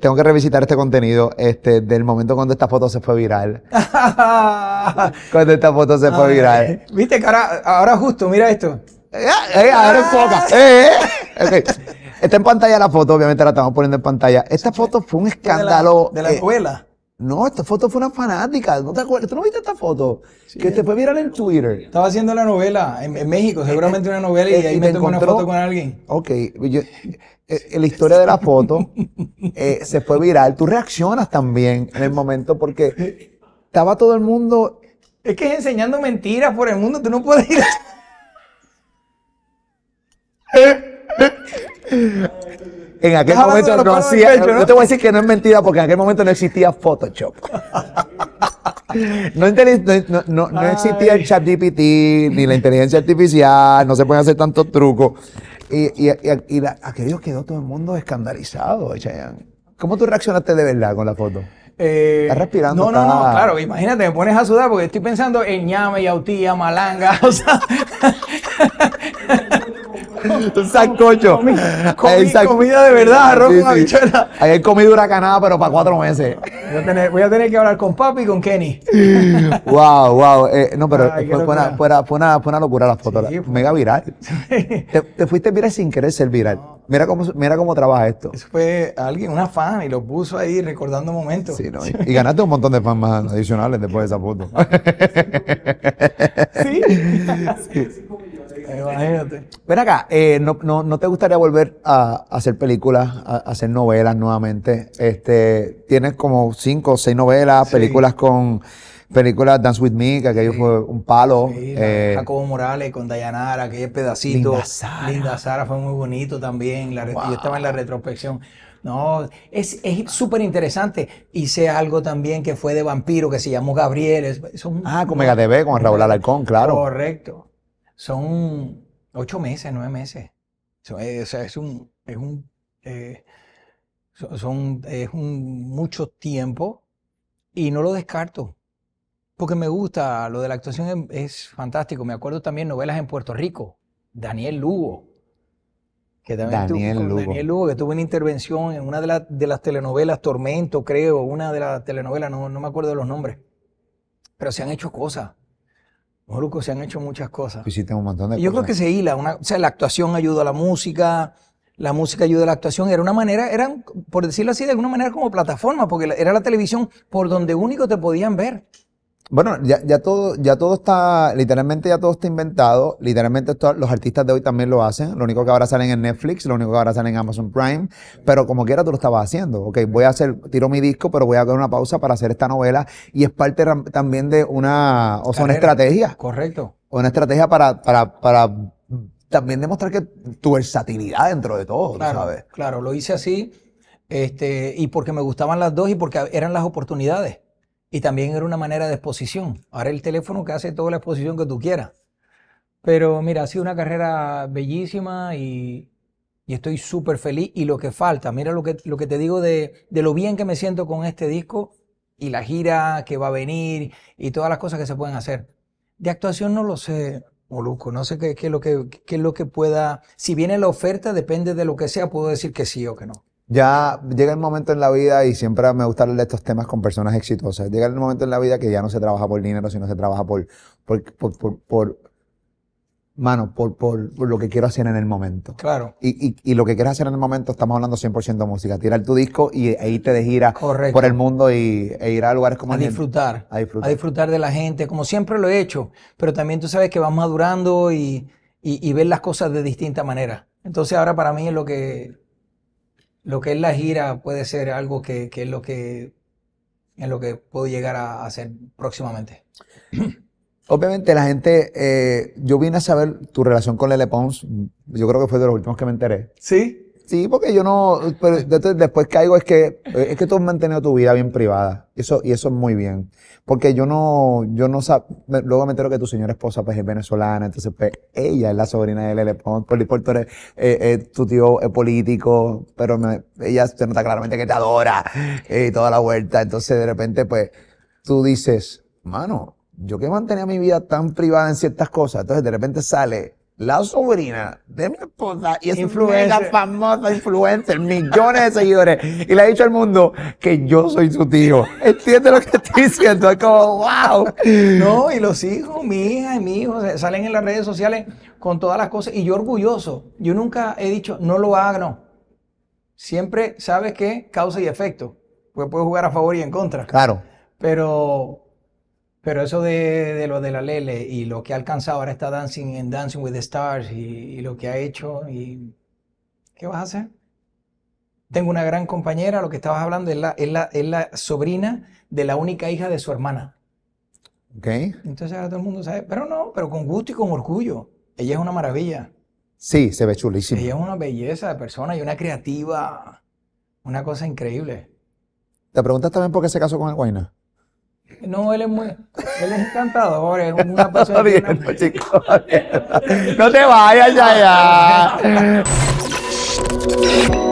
Tengo que revisitar este contenido este, del momento cuando esta foto se fue viral. cuando esta foto se fue viral. Viste que ahora, justo, mira esto. Eh, eh, ahora enfoca. Ah. Eh, eh. Está en pantalla la foto, obviamente la estamos poniendo en pantalla. Esta foto fue un escándalo. De la, escuela. No, esta foto fue una fanática. ¿No te acuerdas? ¿Tú no viste esta foto? que eh. te fue viral en Twitter. Estaba haciendo la novela en, México, eh, seguramente eh, una novela, y, ahí me una foto con alguien. Ok, la historia de la foto se fue viral. Tú reaccionas también en el momento porque estaba todo el mundo. Es que es enseñando mentiras por el mundo, tú no puedes ir. en aquel momento no hacía. ¿no? te voy a decir que no es mentira porque en aquel momento no existía Photoshop. No, existía el chat GPT, ni la inteligencia artificial, no se pueden hacer tantos trucos. Y, aquello quedó todo el mundo escandalizado, ¿Cómo tú reaccionaste de verdad con la foto? Eh, Estás respirando. No, no, no, claro. Imagínate, me pones a sudar porque estoy pensando en ñame, yautía, malanga, o sea. un sancocho. comida de verdad, arroz con habichuela. Ayer comí huracanada, pero para cuatro meses. Voy a, tener, que hablar con papi y con Kenny. wow, wow. Eh, no, pero fue, una, locura la foto. mega viral. Te, fuiste viral sin querer ser viral. Mira cómo, mira cómo trabaja esto. Eso fue alguien, una fan, y lo puso ahí recordando momentos. y, y, ganaste un montón de fans adicionales después de esa foto. sí. Imagínate. Ven acá, eh, no, te gustaría volver a, hacer películas, a, hacer novelas nuevamente? Este, tienes como cinco o seis novelas, películas con películas Dance With Me, que aquello fue un palo. Eh. Jacobo Morales con Dayanara, aquel pedacito. Linda Sara. Linda fue muy bonito también. La, Yo estaba en la retrospección. No, es súper interesante. Hice algo también que fue de vampiro, que se llamó Gabriel. ah, con Mega TV, con Raúl Alarcón, claro. Correcto son ocho meses, nueve meses. Eh, o sea, es un, es un, eh, son, es un mucho tiempo y no lo descarto. Porque me gusta, lo de la actuación em, es, fantástico. Me acuerdo también novelas en Puerto Rico, Daniel Lugo. Que Daniel, Lugo. Daniel Lugo, que tuvo una intervención en una de, de, las telenovelas, Tormento, creo, una de las telenovelas, no, no me acuerdo de los nombres. Pero se han hecho cosas. Moruco, se han hecho muchas cosas. Yo creo que se hila. la actuación ayuda a la música, la música ayuda a la actuación. Era una manera, eran, por decirlo así, de alguna manera como plataforma, porque era la televisión por donde único te podían ver bueno, ya, todo, ya todo está, literalmente ya todo está inventado, literalmente los artistas de hoy también lo hacen, lo único que ahora salen en Netflix, lo único que ahora salen en Amazon Prime, pero como quiera tú lo estabas haciendo, ok, voy a hacer, tiro mi disco, pero voy a hacer una pausa para hacer esta novela y es parte también de una, o sea, una estrategia. Correcto. Una estrategia para, para, para también demostrar que tu versatilidad dentro de todo, ¿sabes? Claro, lo hice así, este, y porque me gustaban las dos y porque eran las oportunidades. Y también era una manera de exposición. Ahora el teléfono que hace toda la exposición que tú quieras. Pero mira, ha sido una carrera bellísima y, estoy súper feliz. Y lo que falta, mira lo que, te digo de, lo bien que me siento con este disco y la gira que va a venir y todas las cosas que se pueden hacer. De actuación no lo sé, Moluco. no sé qué, lo que, qué es lo que pueda. Si viene la oferta, depende de lo que sea, puedo decir que sí o que no ya llega el momento en la vida, y siempre me gusta hablar de estos temas con personas exitosas, llega el momento en la vida que ya no se trabaja por dinero, sino se trabaja por, por, por, por, mano, por, por, lo que quiero hacer en el momento. Claro. Y, y, lo que quieras hacer en el momento, estamos hablando 100% de música. Tirar tu disco y e irte de gira por el mundo y, e ir a lugares como... A disfrutar, a disfrutar. A disfrutar de la gente, como siempre lo he hecho. Pero también tú sabes que vas madurando y, y, ves las cosas de distinta manera. Entonces ahora para mí es lo que lo que es la gira puede ser algo que, es lo que en lo que puedo llegar a hacer próximamente. Obviamente la gente, eh, yo vine a saber tu relación con Lele Pons, yo creo que fue de los últimos que me enteré. Sí. Sí, porque yo no, pero después caigo es que, es que tú has mantenido tu vida bien privada. Y eso, y eso es muy bien. Porque yo no, yo no luego me entero que tu señora esposa pues, es venezolana, entonces pues ella es la sobrina de él, por, eh, eh, tu tío es político, pero ella se nota claramente que te adora eh, y toda la vuelta. Entonces de repente pues tú dices, mano, yo que mantenía mi vida tan privada en ciertas cosas, entonces de repente sale la sobrina de mi esposa y es influencer. famosa influencer, millones de seguidores. Y le ha dicho al mundo que yo soy su tío. ¿Entiendes lo que estoy diciendo? Es como, wow. No, y los hijos, mi hija y mi hijo salen en las redes sociales con todas las cosas. Y yo orgulloso. Yo nunca he dicho, no lo haga, No. Siempre sabes qué? causa y efecto. pues puedo jugar a favor y en contra. Claro. Pero pero eso de, lo de la Lele y lo que ha alcanzado ahora está Dancing en Dancing with the Stars y, lo que ha hecho y ¿qué vas a hacer? Tengo una gran compañera, lo que estabas hablando es la, es la, sobrina de la única hija de su hermana. Okay. Entonces ahora todo el mundo sabe, pero no, pero con gusto y con orgullo. Ella es una maravilla. Sí, se ve chulísima. Ella es una belleza de persona y una creativa, una cosa increíble. ¿Te preguntas también por qué se casó con el Guayna? No, él es muy, él es encantador, es una persona. Está bien, una... No te vayas ya, ya.